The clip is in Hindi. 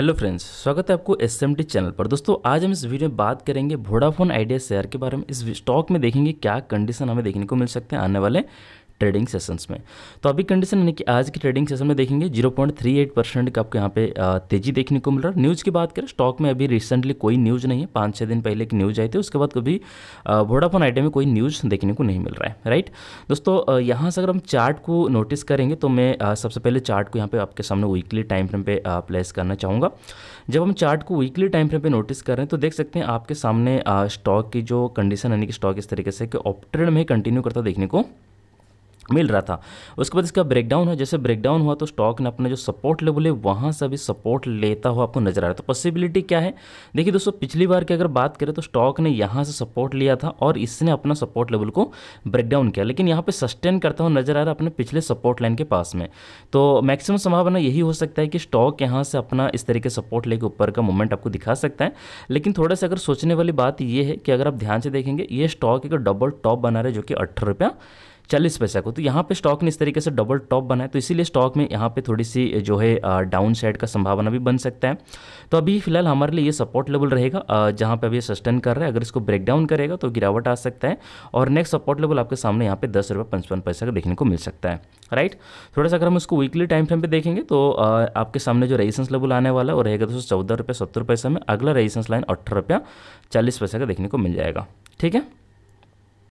हेलो फ्रेंड्स स्वागत है आपको एस एम टी चैनल पर दोस्तों आज हम इस वीडियो में बात करेंगे वोडाफोन आइडिया शेयर के बारे में इस स्टॉक में देखेंगे क्या कंडीशन हमें देखने को मिल सकते हैं आने वाले ट्रेडिंग सेशंस में तो अभी कंडीशन यानी कि आज के ट्रेडिंग सेशन में देखेंगे 0.38 परसेंट का आपको यहाँ पे तेजी देखने को मिल रहा है न्यूज़ की बात करें स्टॉक में अभी रिसेंटली कोई न्यूज़ नहीं है पाँच छः दिन पहले की न्यूज़ आई थी उसके बाद कभी वोडाफोन आइडिया में कोई न्यूज़ देखने को नहीं मिल रहा है राइट दोस्तों यहाँ से अगर हम चार्ट को नोटिस करेंगे तो मैं सबसे पहले चार्ट को यहाँ पे आपके सामने वीकली टाइम फ्रेम पे प्लेस करना चाहूँगा जब हम चार्ट को वीकली टाइम फ्रेम पे नोटिस कर रहे हैं तो देख सकते हैं आपके सामने स्टॉक की जो कंडीशन यानी कि स्टॉक इस तरीके से कि ऑप ट्रेड में कंटिन्यू करता देखने को मिल रहा था उसके बाद इसका ब्रेकडाउन है जैसे ब्रेकडाउन हुआ तो स्टॉक ने अपना जो सपोर्ट लेवल है वहाँ से भी सपोर्ट लेता हुआ आपको नजर आ रहा है तो पॉसिबिलिटी क्या है देखिए दोस्तों पिछली बार की अगर बात करें तो स्टॉक ने यहाँ से सपोर्ट लिया था और इसने अपना सपोर्ट लेवल को ब्रेकडाउन किया लेकिन यहाँ पर सस्टेन करता हुआ नजर आ रहा है अपने पिछले सपोर्ट लाइन के पास में तो मैक्सिमम संभावना यही हो सकता है कि स्टॉक यहाँ से अपना इस तरीके सपोर्ट लेकर ऊपर का मूवमेंट आपको दिखा सकता है लेकिन थोड़ा सा अगर सोचने वाली बात यह है कि अगर आप ध्यान से देखेंगे ये स्टॉक एक डबल टॉप बना रहे जो कि अठारह रुपया चालीस पैसा को तो यहाँ पे स्टॉक ने इस तरीके से डबल टॉप बना है तो इसीलिए स्टॉक में यहाँ पे थोड़ी सी जो है डाउन साइड का संभावना भी बन सकता है तो अभी फिलहाल हमारे लिए ये सपोर्ट लेवल रहेगा जहाँ पे अभी सस्टेन कर रहा है अगर इसको ब्रेक डाउन करेगा तो गिरावट आ सकता है और नेक्स्ट सपोर्ट लेवल आपके सामने यहाँ पे दस रुपये पचपन पैसा का देखने को मिल सकता है राइट थोड़ा सा अगर हम उसको वीकली टाइम फ्रेम पर देखेंगे तो आपके सामने जो रेजिस्टेंस लेवल आने वाला है वो रहेगा दोस्तों चौदह रुपये सत्तर पैसा में अगला रेजिस्टेंस लाइन अठारह रुपया चालीस पैसा का देखने को मिल जाएगा ठीक है